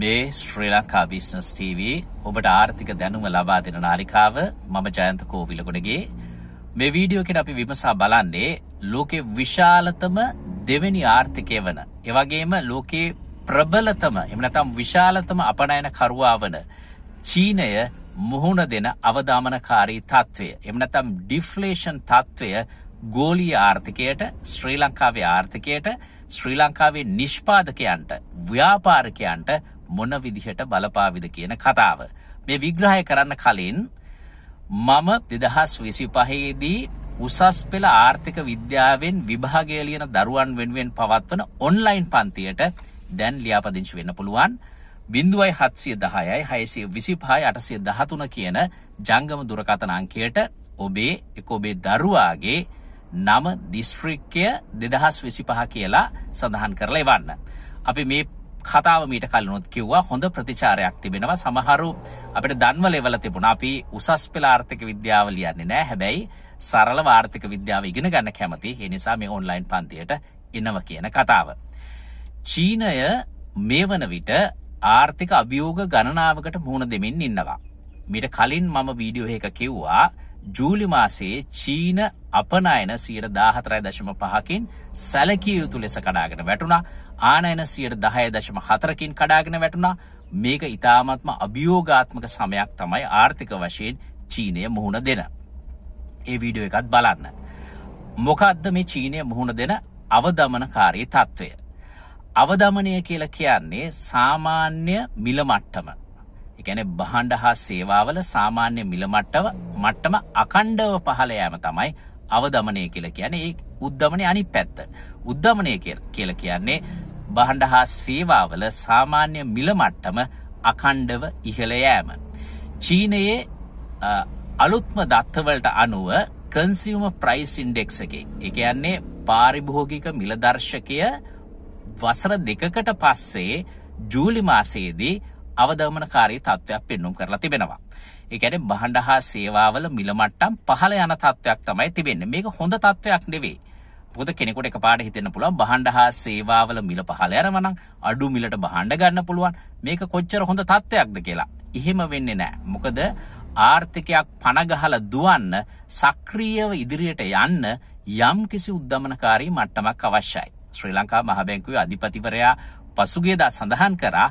මේ ශ්‍රී Lanka business TV ඔබට ආර්ථික දැනුම ලබා දෙන නාලිකාව මම ජයන්ත කෝවිලගොඩගේ මේ වීඩියෝ එකෙන් අපි විමසා බලන්නේ ලෝකේ විශාලතම දෙවෙනි ආර්ථිකය වන ඒ වගේම ලෝකේ ප්‍රබලතම එහෙම නැත්නම් විශාලතම අපනයන කරුවා වන චීනය මුහුණ දෙන අවදාමනකාරී තත්වය එහෙම නැත්නම් ඩිෆ්ලේෂන් තත්වය ගෝලී ආර්ථිකයට ශ්‍රී ලංකාවේ ආර්ථිකයට ශ්‍රී ලංකාවේ නිෂ්පාදකයන්ට ව්‍යාපාරකයන්ට මොන විදිහට බලපාවිද කියන කතාව. මේ විග්‍රහය කරන්න කලින් මම දෙදහස් විසිපහේදී උසස් පෙළ ආර්ථික විද්‍යාවෙන් විභාගය ලියන දරුවන් වෙනුවෙන් පවත්වන ඔන්ලයින් පන්තියට දැන් ලියාපදිංචි වෙන්න පුළුවන්. බිඳුවයි හත්සිය දහයයි හයසිය විසිපහයි අටසිය දහතුන කියන ජංගම දුරකථන අංකයට ඔබේ එක ඔබේ දරුවාගේ නම දිස්ත්‍රික්කය දෙදහස් විසි පහ කියලා සඳහන් කරලා එවන්න. අපි මේ කතාව මීට කලනොත් කිව්වා හොඳ ප්‍රතිචාරයක් තිබෙනවා සමහරු අපට දන්ව ලෙවල තිබුණ අපි උසස් පෙළ ආර්ථික විද්‍යාව ලියන්නේ නෑ හැබැයි සරල වාර්ථික විද්‍යාව ඉගෙන ගන්න කැමති එනිසා මේ ඔන්ලයින් පන්තියට එනව කියන කතාව. චීනය මේ වන විට ආර්ථික අභියෝග ගණනාවකට මුහුණ දෙමින් ඉන්නවා. මිට කලින් මම වීඩියෝ එක කිව්වා ජූලි මාසයේ චීන අපනයන සියට දාහතරයි දශම පහකින් සැලකිය යුතු ලෙස කඩාගෙන වැටුණා ආනයන සියට දහය දශම හතරකින් කඩාගෙන වැටුණා මේක ඉතාමත්ම අභියෝගාත්මක සමයක් තමයි ආර්ථික වශයෙන් චීනය මුහුණ දෙන. ඒ වීඩියෝ එකත් බලන්න. මොකක්ද මේ චීනය මුහුණ දෙන අවදමනකාරී තත්ත්වය. අවදමනය කියලා කියන්නේ සාමාන්‍ය මිලමට්ටම. එකැන බහණ්ඩ හා සේවාවල සාමාන්‍ය මිලමට්ටව මට්ටම අකණ්ඩව පහළ යෑම තමයි අවදමනය කියලා කියන්නේ ඒ උද්ධමනය අනිත් පැත්ත. උද්ධමනය කියලා කියන්නේ බහඬ හා සේවාවල සාමාන්‍ය මිල මට්ටම අකණ්ඩව ඉහළ යෑම. චීනයේ අලුත්ම දත්තවලට අනුව කන්සියම ප්‍රයිස් ඉන්ඩෙක්ස එක එකයන්නේ පාරිභෝගික මිලදර්ශකය වසර දෙකකට පස්සේ ජූලි මාසයේදී අවදමනකාරී තත්ත්වයක් පෙන්නුම් කරලා තිබෙනවා. එකැන බහණ්ඩහා සේවාවල මිලමට්ටම් පහල යන තත්ත්වයක් තමයි තිබෙන්නේ මේක හොඳ තත්ත්වයක් නෙවේ පුද කෙනෙකොට එක පාට හිතෙන පුළුවන් බහණ්ඩහා සේවාවල මිල පහල යනවනම් අඩු මිලට බහණ්ඩ ගන්න පුළුවන් මේක කොච්චර හොඳ තත්ත්වයක්ද කියලා එහෙම වෙන්නේ නෑ මොකද ආර්ථිකයක් පණගහල දුවන්න සක්‍රියව ඉදිරියට යන්න යම් කිසි උද්ධමනකාරී මට්ටමක් අවශ්‍යයි. ශ්‍රී ලංකා මහබැංකුවේ අධිපතිවරයා පසුගේදා සඳහන් කරා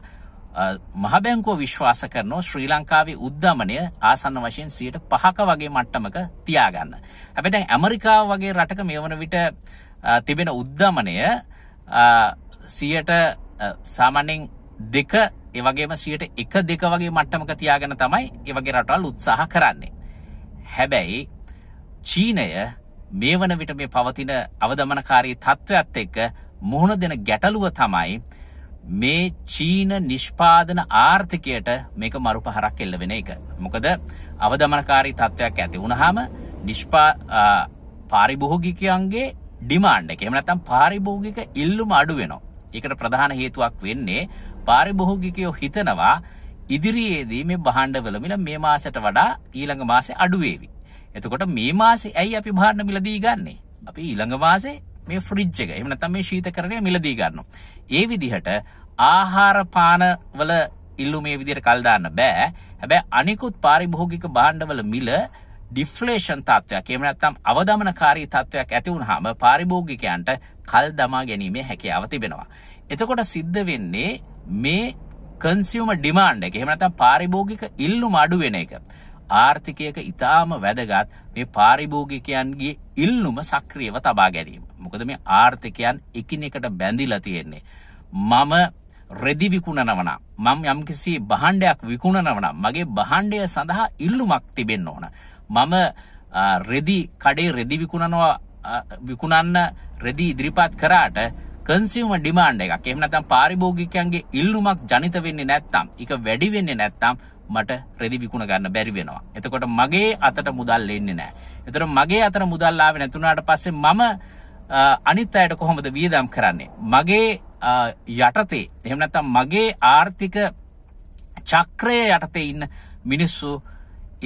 මහබැංකෝ විශ්වාස කරනෝ ශ්‍රී ලංකාවේ උද්ධමනය ආසන්න වශයෙන් සියයට පහක වගේ මට්ටමක තියාගන්න. හැබැ ඇමරිකාව වගේ රටක මේ වන විට තිබෙන උද්ධමනය සියට සාමන්‍යෙන් දෙක එවගේම සියට එක දෙක වගේ මට්ටමක තියාගෙන තමයි එවගේ රටවල් උත්සාහ කරන්නේ. හැබැයි චීනය මේ වන විට මේ පවතින අවදමනකාරී තත්ත්වයක්ත් එක්ක මුහුණ දෙන ගැටලුව තමයි මේ චීන නිෂ්පාදන ආර්ථිකයට මේක මරු පහරක් එල්ල වෙන එක. මොකද අවදමනකාරී තත්ත්වයක් ඇති වුණහම නිෂ්පා පාරිභෝගිකයන්ගේ ඩිමාන්ඩ් එක. එහෙම නැත්නම් පාරිභෝගික ඉල්ලුම අඩු වෙනවා. ඒකට ප්‍රධාන හේතුවක් වෙන්නේ පාරිභෝගිකයෝ හිතනවා ඉදිරියේදී මේ භාණ්ඩ වල මිල මේ මාසයට වඩා ඊළඟ මාසේ අඩු වේවි. එතකොට මේ මාසේ ඇයි අපි භාණ්ඩ මිල දී ගන්නේ? අපි ඊළඟ මාසේ මේ ෆ්‍රිජ් එක එහෙම නැත්නම් මේ ශීතකරණය මිලදී ගන්නවා. ඒ විදිහට ආහාර පාන වල ඉල්ලු මේ විදිහට කල් දාන්න බෑ. හැබැයි අනිකුත් පාරිභෝගික භාණ්ඩවල මිල ඩිෆ්ලේෂන් තත්ත්වයක් එහෙම නැත්නම් අවදමනකාරී තත්ත්වයක් ඇති වුනහම පාරිභෝගිකයන්ට කල් දමා ගැනීමේ හැකියාව තිබෙනවා. එතකොට සිද්ධ වෙන්නේ මේ කන්සියුමර් ඩිමාන්ඩ් එක එහෙම නැත්නම් පාරිභෝගික ඉල්ලුම අඩු වෙන එක. ආර්ථිකයක ඉතාම වැදගත් මේ පාරිභෝගිකයන්ගේ ඉල්ලුම සක්‍රියව තබා ගැනීම. මොකද මේ ආර්ථිකයන් එකිනෙකට බැඳිලා තියෙන්නේ. මම රෙදි විකුණනවනම් මම යම්කිසි බහණ්ඩයක් විකුණනවනම් මගේ බහණ්ඩය සඳහා ඉල්ලුමක් තිබෙන්න ඕන. මම රෙදි කඩේ රෙදි විකුණනවා විකුණන්න රෙදි ඉදිරිපත් කරාට කන්සිවම ඩිමාන්ඩ එකක් එහෙම නැත්නම් පාරිභෝගිකයන්ගේ ඉල්ලුමක් ජනිත වෙන්නේ නැත්නම් ඒක වැඩි වෙන්නේ නැත්නම් මට රෙදි විකුණ ගන්න බැරි වෙනවා. එතකොට මගේ අතට මුදල් එන්නේ නැහැ. එතකොට මගේ අතට මුදල් ආවේ නැතුණාට පස්සේ මම අනිත් අයට කොහොමද වියදම් කරන්නේ? මගේ යටතේ එහෙම නැත්නම් මගේ ආර්ථික චක්‍රය යටතේ ඉන්න මිනිස්සු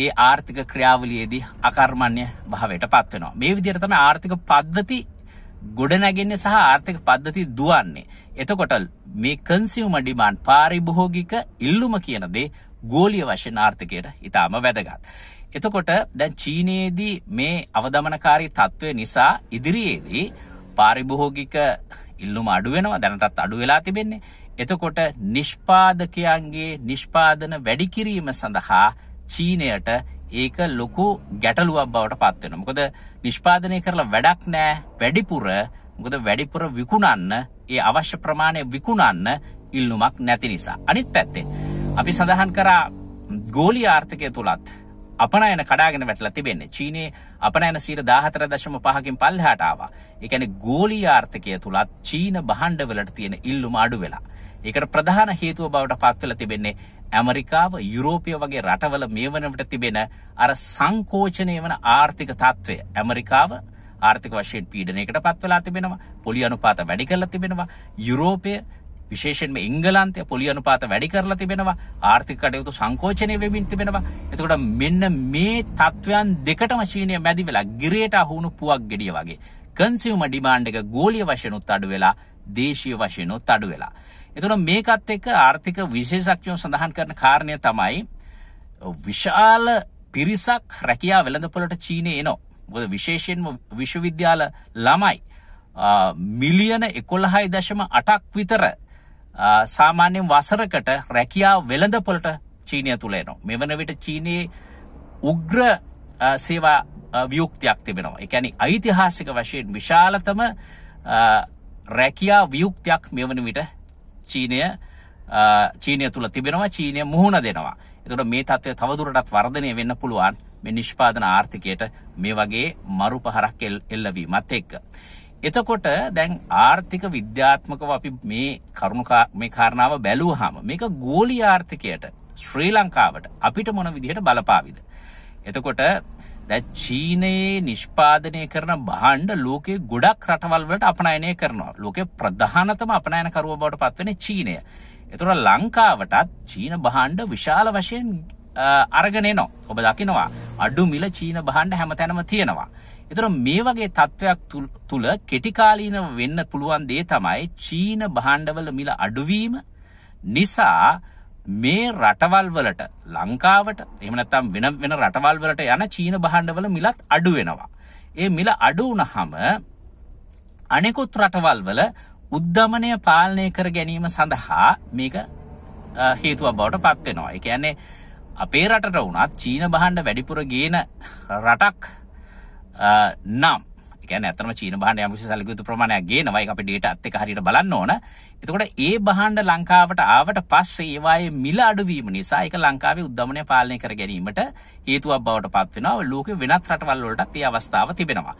ඒ ආර්ථික ක්‍රියාවලියේදී අකර්මණ්‍ය භාවයට පත් වෙනවා. මේ විදිහට තමයි ආර්ථික පද්ධති ගොඩනැගෙන්නේ සහ ආර්ථික පද්ධති දුවන්නේ. එතකොට මේ කන්සියුමර් ඩිමාන්ඩ් පාරිභෝගික ඉල්ලුම කියන දේ ගෝලිය වශයෙන් ආර්ථකයට ඉතාම වැදගත්. එතකොට දැන් චීනයේදී මේ අවදමනකාරී තත්ත්වය නිසා ඉදිරියේදී පාරිභෝගික ඉල්ලුම අඩුවෙනවා දැනටත් අඩු වෙලා තිබෙන්නේ. එතකොට නිෂ්පාදකයන්ගේ නිෂ්පාදන වැඩිකිරීම සඳහා චීනයට ඒක ලොකු ගැටලුවක් බවට පත්වෙන. මොකද නිෂ්පාදනය කරලා වැඩක් නෑ වැඩිපුර මොකද වැඩිපුර විකුණන්න ඒ අවශ්‍ය ප්‍රමාණය විකුණන්න ඉල්ලුමක් නැති නිසා. අනිත් පැත්තේ අපි සඳහන් කරා ගෝලි ආර්ථකය තුළත් අපනයන කඩාගෙන වැටලා තිබෙන්නේ චීනයේ අපනයන සීට දාහතර දශම පහකින් පල්හටාව එකන ගෝලී ආර්ථකය තුළත් චීන බහන්්ඩවලට තියෙන ඉල්ලුම අඩු වෙලා එකට ප්‍රධාන හේතුව බවට පත්වල තිබෙන්නේ ඇමරිකාව යුරෝපය වගේ රටවල මේ වනට තිබෙන අර සංකෝචනය වන ආර්ථික තත්ත්වය ඇමරිකාව ආර්ථික වශයෙන් පීඩනයකට පත්වලා තිබෙනවා පොලි අනුපාත වැඩි කරලා තිබෙනවා යුරෝපය විශේෂෙන්ම ඉංගලන්තය පොලියනුපාත වැඩි කරලා තිබෙනවා ආර්ථික කටයුතු සංකෝචනය වෙමින් තිබෙනවා එතකොට මෙන්න මේ තත්ත්වයන් දෙකටම චීනය මැදි වෙලා ගිරයට අහුණු පුවක් ගෙඩිය වගේ කන්සියුම ඩිමාන්ඩ් එක ගෝලීය වශයෙන්ුත් අඩු වෙලා දේශීය වශයෙන්ුත් අඩු වෙලා එතකොට මේකත් එක්ක ආර්ථික විශේෂඥයෝ සඳහන් කරන කාරණය තමයි විශාල පිරිසක් රැකියා වෙළඳපොළට චීනය එනවා මොකද විශේෂයෙන්ම විශ්වවිද්‍යාල ළමයි මිලියන එකොළහයි දශම අටක් විතර සාමාන්‍යයෙන් වසරකට රැකියාව වෙළඳපොලට චීනය තුළේනවා. මෙවන විට චීනයේ උග්‍ර සේවා වියුක්තියක් තිබෙනවා. එකැනි ඓතිහාසික වශයෙන් විශාලතම රැකයා වියුක්තියක් මෙවන විට චීනය චීනය තුළ තිබෙනවා චීනය මුහුණ දෙනවා. එතුට මේ තත්ත්වය තවදුරටත් වර්ධනය වෙන්න පුළුවන් මේ නිෂ්පාදන ආර්ථිකයට මේ වගේ මරු පහරක් එල්ලවීමත් එක්ක. එතකොට දැන් ආර්ථික විද්‍යාත්මකව අපි මේ කරුණු මේ කාරණාව බැලුවාම මේක ගෝලීය ආර්ථිකයට ශ්‍රී ලංකාවට අපිට මොන විදිහට බලපාවිද? එතකොට දැන් චීනයේ නිෂ්පාදනය කරන භාණ්ඩ ලෝකේ ගොඩක් රටවල් වලට අපනයනය කරනවා. ලෝකේ ප්‍රධානතම අපනයන කරුව බවට පත්වෙන්නේ චීනය. එතකොට ලංකාවටත් චීන භාණ්ඩ විශාල වශයෙන් අරගෙන එනවා. ඔබ දකිනවා අඩු මිල චීන භාණ්ඩ හැමතැනම තියෙනවා. එතර මේ වගේ තත්ත්වයක් තුළ කෙටිකාලීනව වෙන්න පුළුවන් දේ තමයි චීන භාණ්ඩවල මිල අඩුවීම නිසා මේ රටවල් වලට ලංකාවට එහෙම නැත්නම් වෙන වෙන රටවල් වලට යන චීන භාණ්ඩවල මිලත් අඩු වෙනවා. ඒ මිල අඩු වුනහම අනෙකුත් රටවල් වල උද්දමනය පාලනය කර ගැනීම සඳහා මේක හේතුවක් බවට පත් වෙනවා. ඒ කියන්නේ අපේ රටට වුණත් චීන භාණ්ඩ වැඩිපුර ගේන රටක් නම් එකන ඇතම චීන බහන් යමි සැලකුතු ප්‍රමාණයක් ගේනවයි අප ඩේට අත්තක හරිට බලන්න ඕන එතකොට ඒ බහන්ඩ ලංකාවට ආවට පස්සේ ඒවායේ මිල අඩුවීම නිසා එක ලංකාවේ උද්ධමනය පාලනය කර ගැනීමට හේතුවක් බවට පත්වෙනවා ලෝක වෙනත් රටවල්ලටත් ඒ අවස්ථාව තිබෙනවා.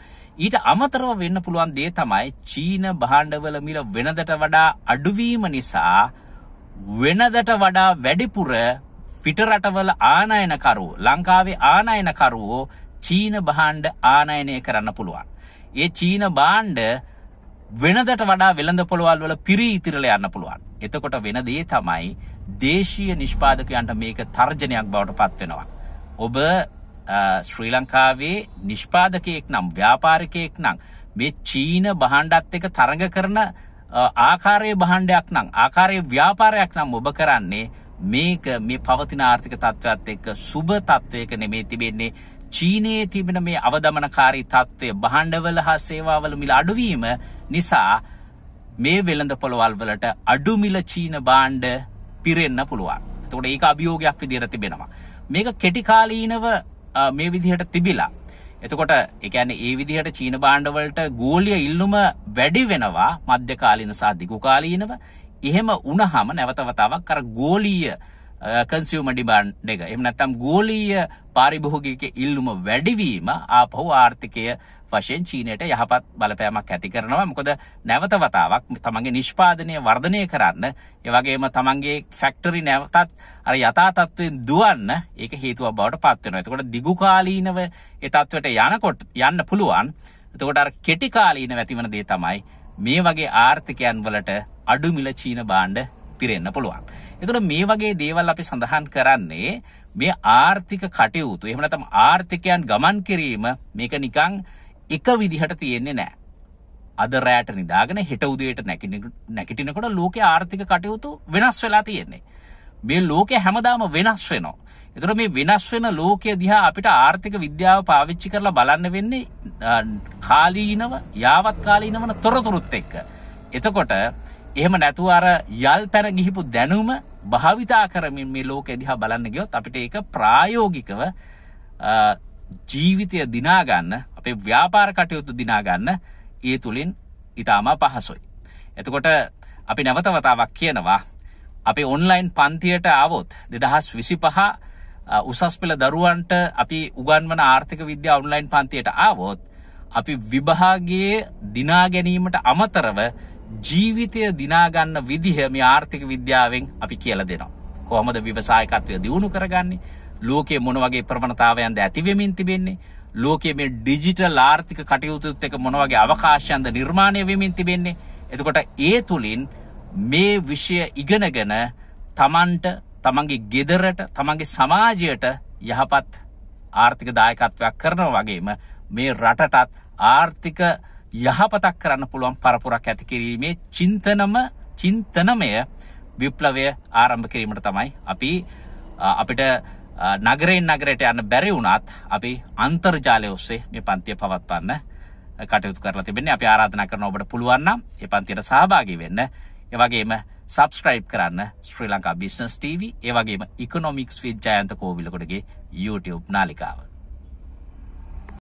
ඊට අමතරව වෙන්න පුළුවන් දේ තමයි චීන බහණ්ඩවල මිල වෙනදට වඩා අඩුවීම නිසා වෙනදට වඩා වැඩිපුර පිටරටවල ආනයනකරුවෝ ලංකාවේ ආනයනකරුවෝ චීන බහාණ්ඩ ආනයනය කරන්න පුළුවන්. ඒ චීන බාණ්ඩ වෙනදට වඩා වෙළඳ පොළවල් වල පිරී ඉතිරලා යන්න පුළුවන්. එතකොට වෙන දේ තමයි දේශීය නිෂ්පාදකයන්ට මේක තර්ජනයක් බවට පත් වෙනවා. ඔබ ශ්‍රී ලංකාවේ නිෂ්පාදකයෙක් නම් ව්‍යාපාරිකයෙක් නම් මේ චීන බහණ්ඩත් එක්ක තරඟ කරන ආකාරයේ බහණ්ඩයක් නම් ආකාරයේ ව්‍යාපාරයක් නම් ඔබ කරන්නේ මේක මේ පවතින ආර්ථික තත්ත්වයක් එක්ක සුබ තත්ත්වයක නෙමෙයි තිබෙන්නේ චීනයේ තිබෙන මේ අවදමනකාරී තත්ත්වය බහණ්ඩවල හා සේවාවල මිල අඩුවීම නිසා මේ වෙළඳ පොළවල් වලට අඩු මිල චීන භාණ්ඩ පිරෙන්න පුළුවන්. එතකොට ඒක අභියෝගයක් විදිහට තිබෙනවා. මේක කෙටි කාලීනව මේ විදිහට තිබිලා. එතකොට ඒ කියන්නේ ඒ විදිහට චීන භාණ්ඩ වලට ගෝලීය ඉල්ලුම වැඩි වෙනවා මධ්‍ය කාලීන සහ දිගු කාලීනව. එහෙම වුණාම නැවත වතාවක් අර ගෝලීය කන්සියුම ඩිමාන්ඩ් එක. එහෙම නැත්නම් ගෝලීය පාරිභෝගික ඉල්ලුම වැඩිවීම ආපහු ආර්ථිකය වශයෙන් චීනයට යහපත් බලපෑමක් ඇති කරනවා. මොකද නැවත වතාවක් තමන්ගේ නිෂ්පාදනය වර්ධනය කරන්න, ඒ වගේම තමන්ගේ ෆැක්ටරි නැවතත් අර යථා තත්ත්වෙන් දුවන්න ඒක හේතුවක් බවට පත් වෙනවා. එතකොට දිගුකාලීනව ඒ තත්ත්වයට යනකොට යන්න පුළුවන්. එතකොට අර කෙටි කාලීනව ඇතිවන දේ තමයි මේ වගේ ආර්ථිකයන් වලට අඩුමිල චීන භාණ්ඩ පිරෙන්න පුළුවන්. එතකොට මේ වගේ දේවල් අපි සඳහන් කරන්නේ මේ ආර්ථික කටයුතු. එහෙම නැත්නම් ආර්ථිකයන් ගමන් කිරීම මේක නිකන් එක විදිහට තියෙන්නේ නැහැ. අද රැට නිදාගෙන හෙට උදේට නැගිටිනකොට ලෝකයේ ආර්ථික කටයුතු වෙනස් වෙලා තියෙන්නේ. මේ ලෝකය හැමදාම වෙනස් වෙනවා. එතකොට මේ වෙනස් වෙන ලෝකය දිහා අපිට ආර්ථික විද්‍යාව පාවිච්චි කරලා බලන්න වෙන්නේ කාලීනව යාවත් කාලීන වන තොරතුරුත් එක්ක. එතකොට එහෙම නැතුව අර යල් පැන ගිහිපු දැනුම භාවිතා කරමින් මේ ලෝකෙ දිහා බලන්න ගියොත් අපිට ඒක ප්‍රායෝගිකව ජීවිතය දිනා ගන්න අපේ ව්‍යාපාර කටයුතු දිනා ගන්න ඒ තුලින් ඊටාම පහසුයි. එතකොට අපි නැවත වතාවක් කියනවා අපි ඔන්ලයින් පන්තියට ආවොත් 2025 උසස් පෙළ දරුවන්ට අපි උගන්වන ආර්ථික විද්‍යා ඔන්ලයින් පන්තියට ආවොත් අපි විභාගයේ දිනා ගැනීමට අමතරව ජීවිතය දිනාගන්න විදිහ මේ ආර්ථික විද්‍යාවෙන් අපි කියලා දෙනවා. කොහොමද විවසායකත්වය දියුණු කරගන්නේ? ලෝකයේ මොන වගේ ප්‍රවණතාවයන්ද ඇතිවෙමින් තිබෙන්නේ? ලෝකයේ මේ ඩිජිටල් ආර්ථික කටයුතුත් එක්ක මොන වගේ අවකාශයන්ද නිර්මාණය වෙමින් තිබෙන්නේ? එතකොට ඒ තුලින් මේ විෂය ඉගෙනගෙන තමන්ට තමන්ගේ ගෙදරට තමන්ගේ සමාජයට යහපත් ආර්ථික දායකත්වයක් කරනවා වගේම මේ රටටත් ආර්ථික යහපතක් කරන්න පුළුවන් පරපුරක් ඇති කිරීමේ චින්තනම චින්තනමය විප්ලවය ආරම්භ කිරීමට තමයි අපි අපිට නගරයෙන් නගරයට යන්න බැරි වුණත් අපි අන්තර්ජාලය ඔස්සේ මේ පන්තිය පවත්වන්න කටයුතු කරලා තිබෙන්නේ. අපි ආරාධනා කරන ඔබට පුළුවන් නම් මේ පන්තියට සහභාගී වෙන්න. ඒ වගේම subscribe කරන්න ශ්‍රී ලංකා business tv ඒ වගේම economics with ජයන්ත කෝවිලකොඩගේ YouTube නාලිකාව.